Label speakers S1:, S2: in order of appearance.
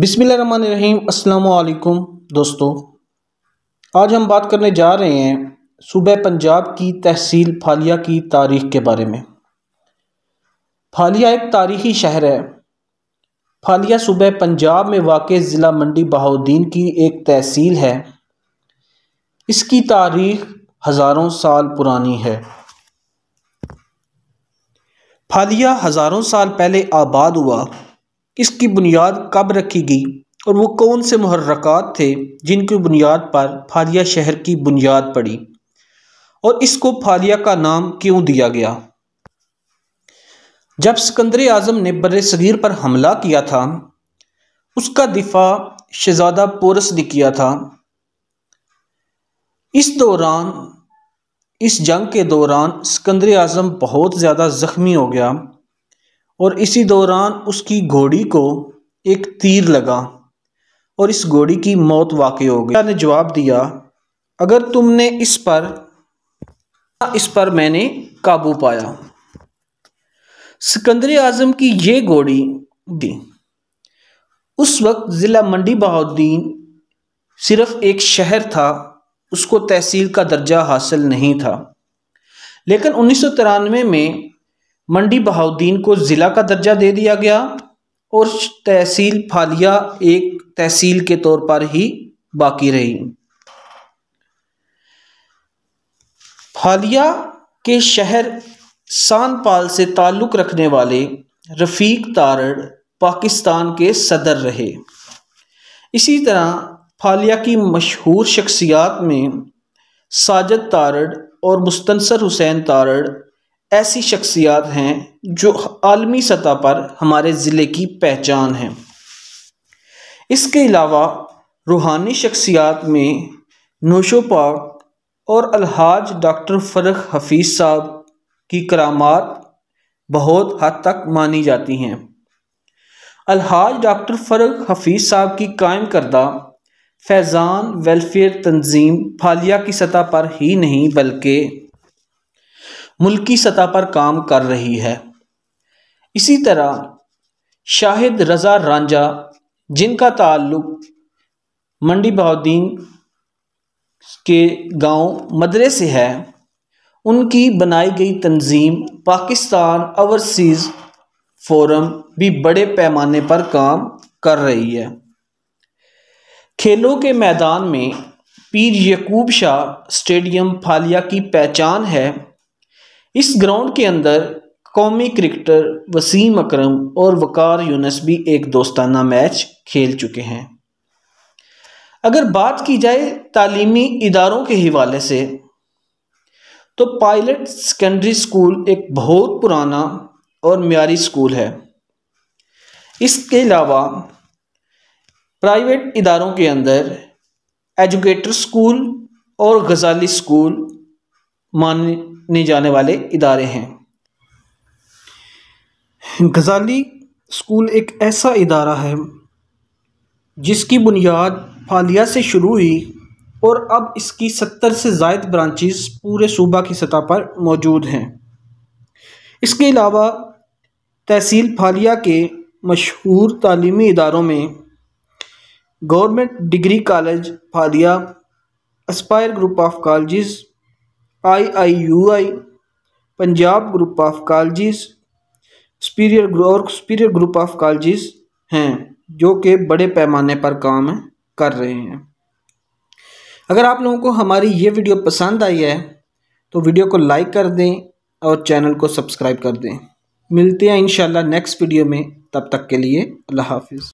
S1: बिसमीम असलकुम दोस्तों आज हम बात करने जा रहे हैं सूबह पंजाब की तहसील फालिया की तारीख़ के बारे में फालिया एक तारीख़ी शहर है फालिया सूबह पंजाब में वाक़ ज़िला मंडी बहाउद्दीन की एक तहसील है इसकी तारीख हज़ारों साल पुरानी है फालिया हज़ारों साल पहले आबाद हुआ इसकी बुनियाद कब रखी गई और वो कौन से महरक़ात थे जिनकी बुनियाद पर फालिया शहर की बुनियाद पड़ी और इसको फालिया का नाम क्यों दिया गया जब सिकंदर आज़म ने बर सगीर पर हमला किया था उसका दिफा शहजादा पोरस ने किया था इस दौरान इस जंग के दौरान सिकंदर आज़म बहुत ज़्यादा ज़ख्मी हो गया और इसी दौरान उसकी घोड़ी को एक तीर लगा और इस घोड़ी की मौत वाकई हो गई ने जवाब दिया अगर तुमने इस पर इस पर मैंने काबू पाया सिकंदर आज़म की ये घोड़ी दी उस वक्त ज़िला मंडी बहाउद्दीन सिर्फ़ एक शहर था उसको तहसील का दर्जा हासिल नहीं था लेकिन उन्नीस में मंडी बहाउद्दीन को ज़िला का दर्जा दे दिया गया और तहसील फालिया एक तहसील के तौर पर ही बाकी रही फालिया के शहर सानपाल से ताल्लुक़ रखने वाले रफ़ीक तारड़ पाकिस्तान के सदर रहे इसी तरह फालिया की मशहूर शख्सियात में साजद तारड़ और मुस्तनसर हुसैन तारड़ ऐसी शख्सियात हैं जो आलमी सतह पर हमारे ज़िले की पहचान हैं इसके अलावा रूहानी शख्सियात में नोशो पाक और अलहाज डॉक्टर फरक हफीज़ साहब की करामात बहुत हद तक मानी जाती हैं अलहाज डॉक्टर फरक हफीज़ साहब की कायम करदा फैज़ान वेलफेयर तंजीम फालिया की सतह पर ही नहीं बल्कि मुल्की सतह पर काम कर रही है इसी तरह शाहिद रज़ा रांझा जिनका ताल्लुक मंडी बहाद्दीन के गांव मदरे से है उनकी बनाई गई तंजीम पाकिस्तान ओवरसीज़ फोरम भी बड़े पैमाने पर काम कर रही है खेलों के मैदान में पीर यकूब शाह स्टेडियम फालिया की पहचान है इस ग्राउंड के अंदर कौमी क्रिकेटर वसीम अकरम और वकार यूनस भी एक दोस्ताना मैच खेल चुके हैं अगर बात की जाए तालीमी इदारों के हवाले से तो पायलट सेकेंडरी स्कूल एक बहुत पुराना और म्यारी स्कूल है इसके अलावा प्राइवेट इदारों के अंदर एजुकेटर स्कूल और गजाली स्कूल माने जाने वाले इदारे हैं गज़ाली स्कूल एक ऐसा इदारा है जिसकी बुनियाद फालिया से शुरू हुई और अब इसकी सत्तर से जायद ब्रांचेस पूरे सूबा की सतह पर मौजूद हैं इसके अलावा तहसील फालिया के मशहूर तालीमी इदारों में government degree college Phalia Aspire group of college I I U I Punjab group of colleges Superior और सुपीरियर ग्रुप ऑफ कॉलेजेस हैं जो कि बड़े पैमाने पर काम कर रहे हैं अगर आप लोगों को हमारी ये वीडियो पसंद आई है तो वीडियो को लाइक कर दें और चैनल को सब्सक्राइब कर दें मिलते हैं इंशाल्लाह नेक्स्ट वीडियो में तब तक के लिए अल्लाह हाफिज़